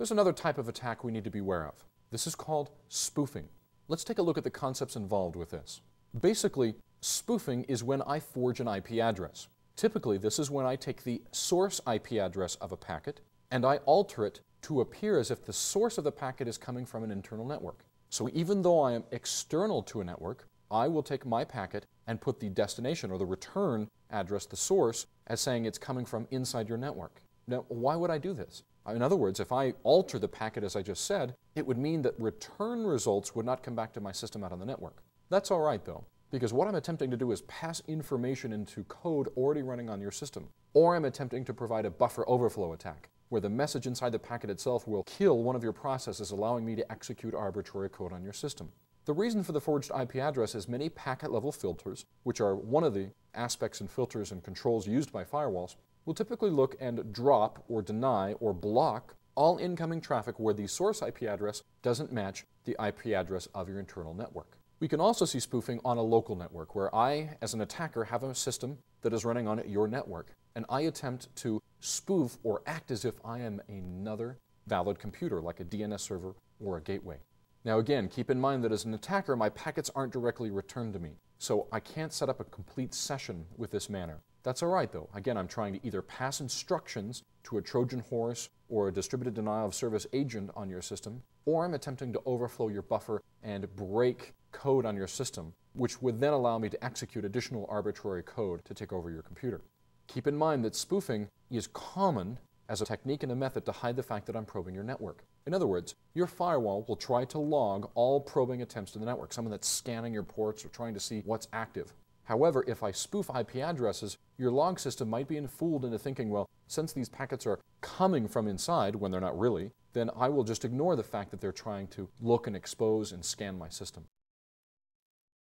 There's another type of attack we need to be aware of. This is called spoofing. Let's take a look at the concepts involved with this. Basically, spoofing is when I forge an IP address. Typically, this is when I take the source IP address of a packet and I alter it to appear as if the source of the packet is coming from an internal network. So even though I am external to a network, I will take my packet and put the destination or the return address, the source, as saying it's coming from inside your network. Now, why would I do this? In other words, if I alter the packet as I just said, it would mean that return results would not come back to my system out on the network. That's all right though, because what I'm attempting to do is pass information into code already running on your system, or I'm attempting to provide a buffer overflow attack, where the message inside the packet itself will kill one of your processes, allowing me to execute arbitrary code on your system. The reason for the forged IP address is many packet level filters, which are one of the aspects and filters and controls used by firewalls, will typically look and drop or deny or block all incoming traffic where the source IP address doesn't match the IP address of your internal network. We can also see spoofing on a local network where I, as an attacker, have a system that is running on your network, and I attempt to spoof or act as if I am another valid computer, like a DNS server or a gateway. Now again, keep in mind that as an attacker, my packets aren't directly returned to me, so I can't set up a complete session with this manner. That's all right, though. Again, I'm trying to either pass instructions to a Trojan horse or a distributed denial of service agent on your system, or I'm attempting to overflow your buffer and break code on your system, which would then allow me to execute additional arbitrary code to take over your computer. Keep in mind that spoofing is common as a technique and a method to hide the fact that I'm probing your network. In other words, your firewall will try to log all probing attempts to the network, someone that's scanning your ports or trying to see what's active. However, if I spoof IP addresses, your log system might be fooled into thinking, well, since these packets are coming from inside when they're not really, then I will just ignore the fact that they're trying to look and expose and scan my system.